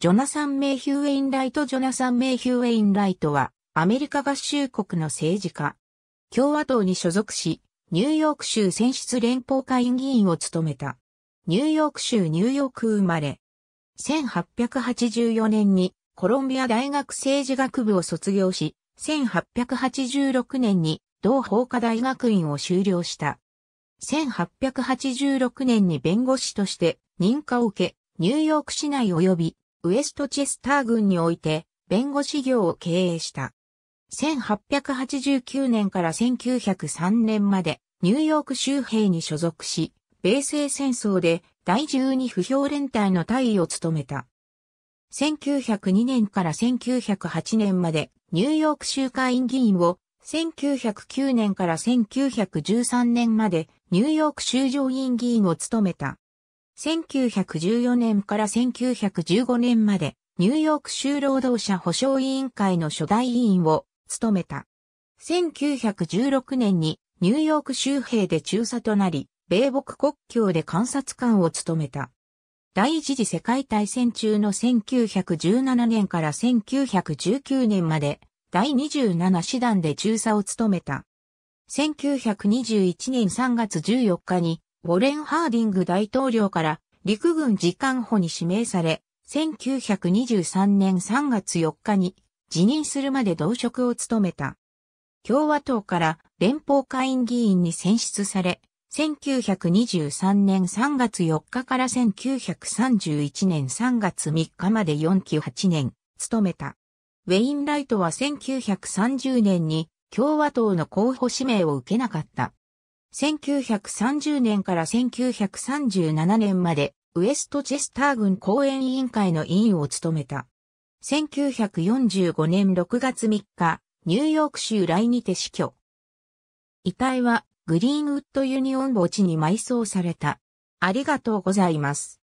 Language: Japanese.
ジョナサン・メイヒュー・ウェインライト・ジョナサン・メイヒュー・ウェインライトは、アメリカ合衆国の政治家。共和党に所属し、ニューヨーク州選出連邦会議員を務めた。ニューヨーク州ニューヨーク生まれ。1884年にコロンビア大学政治学部を卒業し、1886年に同法科大学院を修了した。1886年に弁護士として認可を受け、ニューヨーク市内及びウエストチェスター郡において弁護士業を経営した。1889年から1903年までニューヨーク州兵に所属し、米西戦争で第12不評連隊の大尉を務めた。1902年から1908年までニューヨーク州会員議員を、1909年から1913年までニューヨーク州上院議員を務めた。1914年から1915年までニューヨーク州労働者保障委員会の初代委員を務めた。1916年にニューヨーク州兵で中佐となり、米北国境で観察官を務めた。第一次世界大戦中の1917年から1919年まで第27師団で中佐を務めた。1921年3月14日にウォレン・ハーディング大統領から陸軍次官補に指名され、1923年3月4日に辞任するまで同職を務めた。共和党から連邦下院議員に選出され、1923年3月4日から1931年3月3日まで4期8年、務めた。ウェインライトは1930年に共和党の候補指名を受けなかった。1930年から1937年まで、ウエストチェスター郡公園委員会の委員を務めた。1945年6月3日、ニューヨーク州来にて死去。遺体は、グリーンウッドユニオン墓地に埋葬された。ありがとうございます。